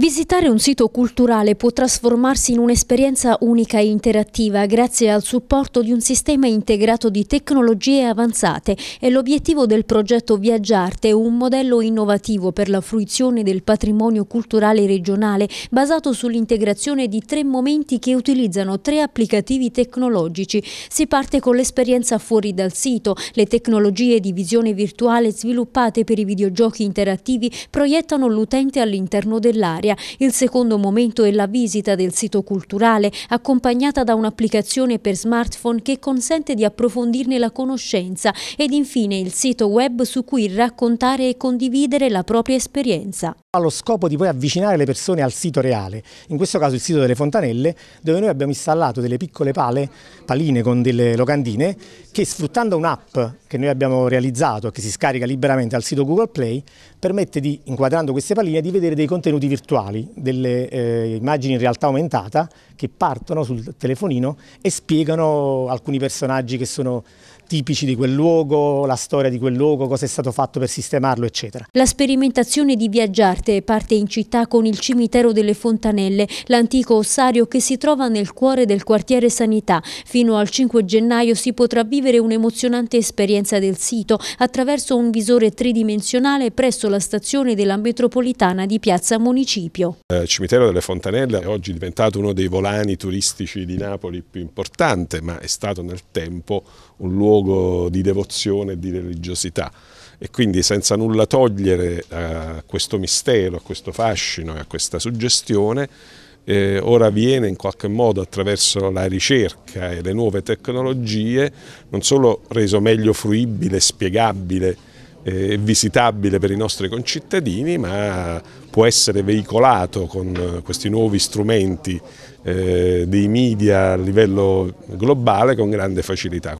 Visitare un sito culturale può trasformarsi in un'esperienza unica e interattiva grazie al supporto di un sistema integrato di tecnologie avanzate È l'obiettivo del progetto Viaggiarte, un modello innovativo per la fruizione del patrimonio culturale regionale basato sull'integrazione di tre momenti che utilizzano tre applicativi tecnologici. Si parte con l'esperienza fuori dal sito, le tecnologie di visione virtuale sviluppate per i videogiochi interattivi proiettano l'utente all'interno dell'area Calabria, il secondo momento è la visita del sito culturale accompagnata da un'applicazione per smartphone che consente di approfondirne la conoscenza ed infine il sito web su cui raccontare e condividere la propria esperienza. Allo scopo di poi avvicinare le persone al sito reale, in questo caso il sito delle fontanelle, dove noi abbiamo installato delle piccole pale, paline con delle locandine, che sfruttando un'app che noi abbiamo realizzato e che si scarica liberamente al sito Google Play, permette di, inquadrando queste palline, di vedere dei contenuti virtuali, delle eh, immagini in realtà aumentata che partono sul telefonino e spiegano alcuni personaggi che sono tipici di quel luogo, la storia di quel luogo, cosa è stato fatto per sistemarlo, eccetera. La sperimentazione di Viaggiarte parte in città con il cimitero delle Fontanelle, l'antico ossario che si trova nel cuore del quartiere Sanità. Fino al 5 gennaio si potrà vivere un'emozionante esperienza del sito attraverso un visore tridimensionale presso la stazione della metropolitana di Piazza Municipio. Eh, il cimitero delle Fontanelle è oggi diventato uno dei volani turistici di Napoli più importante, ma è stato nel tempo un luogo luogo di devozione e di religiosità e quindi senza nulla togliere eh, a questo mistero, a questo fascino e a questa suggestione, eh, ora viene in qualche modo attraverso la ricerca e le nuove tecnologie non solo reso meglio fruibile, spiegabile eh, e eh, visitabile per i nostri concittadini, ma può essere veicolato con eh, questi nuovi strumenti eh, dei media a livello globale con grande facilità.